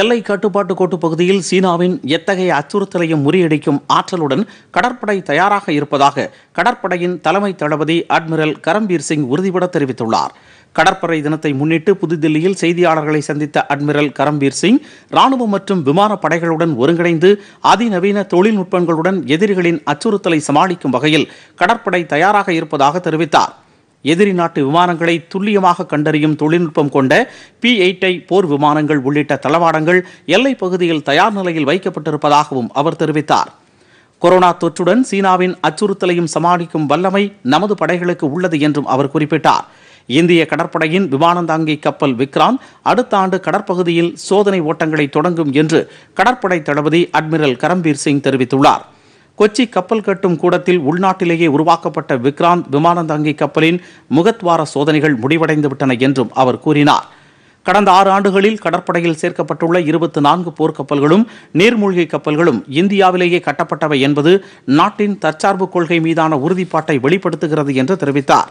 எல்லை கட்டுப்பாட்டு கோட்டு பகுதியில் சீனாவின் எத்தகைய அச்சுறுத்தலையும் முறியடிக்கும் ஆற்றலுடன் கடற்படை தயாராக இருப்பதாக கடற்படையின் தலைமை தளபதி அட்மிரல் கரம்பீர் சிங் உறுதிபட தெரிவித்துள்ளார் கடற்படை தினத்தை முன்னிட்டு புதுதில்லியில் செய்தியாளர்களை சந்தித்த அட்மிரல் கரம்பீர் சிங் ராணுவ மற்றும் விமான படைகளுடன் ஒருங்கிணைந்து அதிநவீன தொழில்நுட்பங்களுடன் எதிரிகளின் அச்சுறுத்தலை சமாளிக்கும் வகையில் கடற்படை தயாராக இருப்பதாக தெரிவித்தார் எதிரி நாட்டு விமானங்களை துல்லியமாக கண்டறியும் தொழில்நுட்பம் கொண்ட பி எயிட்டை போர் விமானங்கள் உள்ளிட்ட தளவாடங்கள் எல்லைப் பகுதியில் தயார் நிலையில் வைக்கப்பட்டிருப்பதாகவும் அவர் தெரிவித்தார் கொரோனா தொற்றுடன் சீனாவின் அச்சுறுத்தலையும் சமாளிக்கும் வல்லமை நமது படைகளுக்கு உள்ளது என்றும் அவர் குறிப்பிட்டார் இந்திய கடற்படையின் விமானந்தாங்கி கப்பல் விக்ராந்த் அடுத்த ஆண்டு கடற்பகுதியில் சோதனை ஓட்டங்களை தொடங்கும் என்று கடற்படை தளபதி அட்மிரல் கரம்பீர் சிங் தெரிவித்துள்ளார் கொச்சி கப்பல் கட்டும் கூடத்தில் உள்நாட்டிலேயே உருவாக்கப்பட்ட விக்ராந்த் விமான தங்கி கப்பலின் முகத்வார சோதனைகள் முடிவடைந்துவிட்டன என்றும் அவர் கூறினார் கடந்த ஆறு ஆண்டுகளில் கடற்படையில் சேர்க்கப்பட்டுள்ள இருபத்தி நான்கு போர்க்கப்பல்களும் நீர்மூழ்கி கப்பல்களும் இந்தியாவிலேயே கட்டப்பட்டவை என்பது நாட்டின் தற்சார்பு கொள்கை மீதான உறுதிப்பாட்டை வெளிப்படுத்துகிறது என்று தெரிவித்தார்